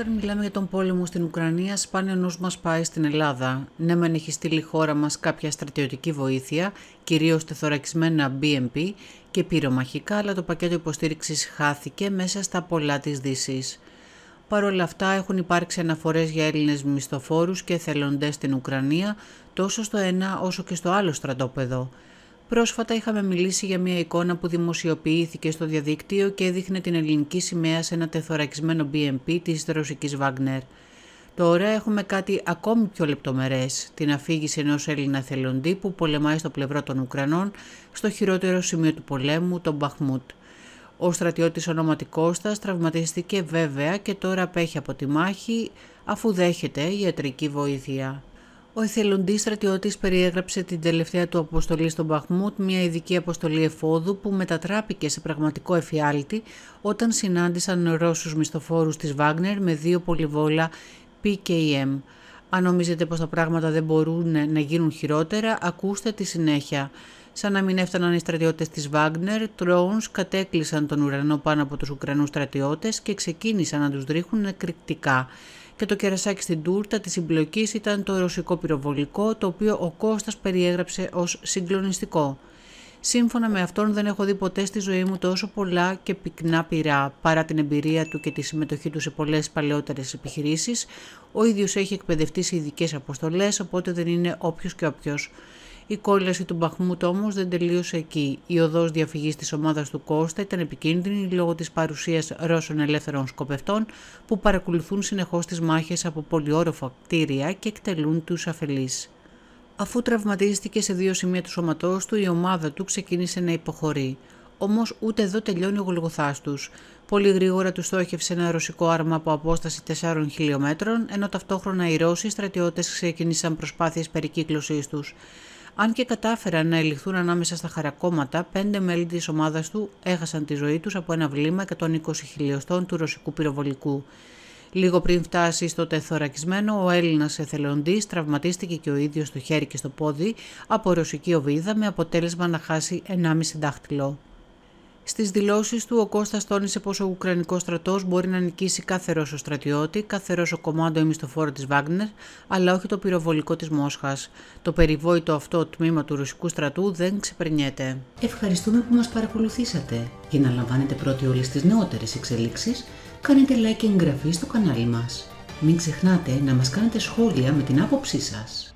Όταν μιλάμε για τον πόλεμο στην Ουκρανία, σπάνιο νους μας πάει στην Ελλάδα. Ναι, μεν έχει στείλει η χώρα μας κάποια στρατιωτική βοήθεια, κυρίως τεθωρακισμένα BMP και πυρομαχικά, αλλά το πακέτο υποστήριξης χάθηκε μέσα στα πολλά της δύσης. Παρ' όλα αυτά έχουν υπάρξει αναφορές για Έλληνες μισθοφόρους και θελοντές στην Ουκρανία, τόσο στο ένα όσο και στο άλλο στρατόπεδο. Πρόσφατα είχαμε μιλήσει για μια εικόνα που δημοσιοποιήθηκε στο διαδίκτυο και έδειχνε την ελληνική σημαία σε ένα τεθωρακισμένο BMP της ρωσικής Wagner. Τώρα έχουμε κάτι ακόμη πιο λεπτομερές, την αφήγηση ενός Έλληνα θελοντή που πολεμάει στο πλευρό των Ουκρανών στο χειρότερο σημείο του πολέμου, τον Μπαχμούτ. Ο στρατιώτης ονόματι Κώστας τραυματιστήκε βέβαια και τώρα απέχει από τη μάχη αφού δέχεται ιατρική βοήθεια. Ο εθελοντής στρατιώτης περιέγραψε την τελευταία του αποστολή στον Παχμούτ μια ειδική αποστολή εφόδου που μετατράπηκε σε πραγματικό εφιάλτη όταν συνάντησαν Ρώσους μισθοφόρους της Βάγνερ με δύο πολυβόλα PKM. Αν νομίζετε πως τα πράγματα δεν μπορούν να γίνουν χειρότερα, ακούστε τη συνέχεια. Σαν να μην έφταναν οι στρατιώτες της Βάγνερ, τρόουν κατέκλυσαν τον ουρανό πάνω από τους Ουκρανούς στρατιώτες και ξεκίνησαν να τους δρίχουν εκρηκτικά και το κερασάκι στην τούρτα τη συμπλοκή ήταν το ρωσικό πυροβολικό το οποίο ο Κώστας περιέγραψε ως συγκλονιστικό. Σύμφωνα με αυτόν δεν έχω δει ποτέ στη ζωή μου τόσο πολλά και πυκνά πυρά. Παρά την εμπειρία του και τη συμμετοχή του σε πολλές παλαιότερες επιχειρήσεις, ο ίδιος έχει εκπαιδευτεί σε ειδικές αποστολές, οπότε δεν είναι όποιος και όποιος. Η κόλληση του Μπαχμούτ όμως δεν τελείωσε εκεί. Η οδός διαφυγής της ομάδας του Κώστα ήταν επικίνδυνη λόγω της παρουσίας Ρώσων ελεύθερων σκοπευτών που παρακολουθούν συνεχώς τις μάχες από πολυόροφα κτίρια και εκτελούν τους αφελείς. Αφού τραυματίστηκε σε δύο σημεία του σώματός του, η ομάδα του ξεκίνησε να υποχωρεί. Όμως ούτε εδώ τελειώνει ο γολγοθά του. Πολύ γρήγορα του στόχευσε ένα ρωσικό άρμα από απόσταση 4 χιλιόμετρων, ενώ ταυτόχρονα οι Ρώσοι στρατιώτες ξεκίνησαν προσπάθειες περικύκλωσής τους. Αν και κατάφεραν να ελιχθούν ανάμεσα στα χαρακόμματα, πέντε μέλη της ομάδας του έχασαν τη ζωή τους από ένα βλήμα 120 χιλιοστών του ρωσικού πυροβολικού. Λίγο πριν φτάσει στο τεθωρακισμένο, ο Έλληνας εθελοντής τραυματίστηκε και ο ίδιος στο χέρι και στο πόδι από ρωσική οβίδα με αποτέλεσμα να χάσει 1,5 δάχτυλο. Στις δηλώσεις του, ο Κώστας τόνισε πω ο Ουκρανικός στρατός μπορεί να νικήσει κάθε Ρώσο στρατιώτη, κάθε Ρώσο κομμάτι ή μισθοφόρο της Βάγκνερ, αλλά όχι το πυροβολικό της Μόσχας. Το περιβόητο αυτό τμήμα του ρωσικού στρατού δεν ξεπερνιέται. Ευχαριστούμε που μας παρακολουθήσατε. Για να λαμβάνετε πρώτοι όλες τις νεότερες εξελίξεις κάνετε like και εγγραφή στο κανάλι μας. Μην ξεχνάτε να μας κάνετε σχόλια με την άποψή σας.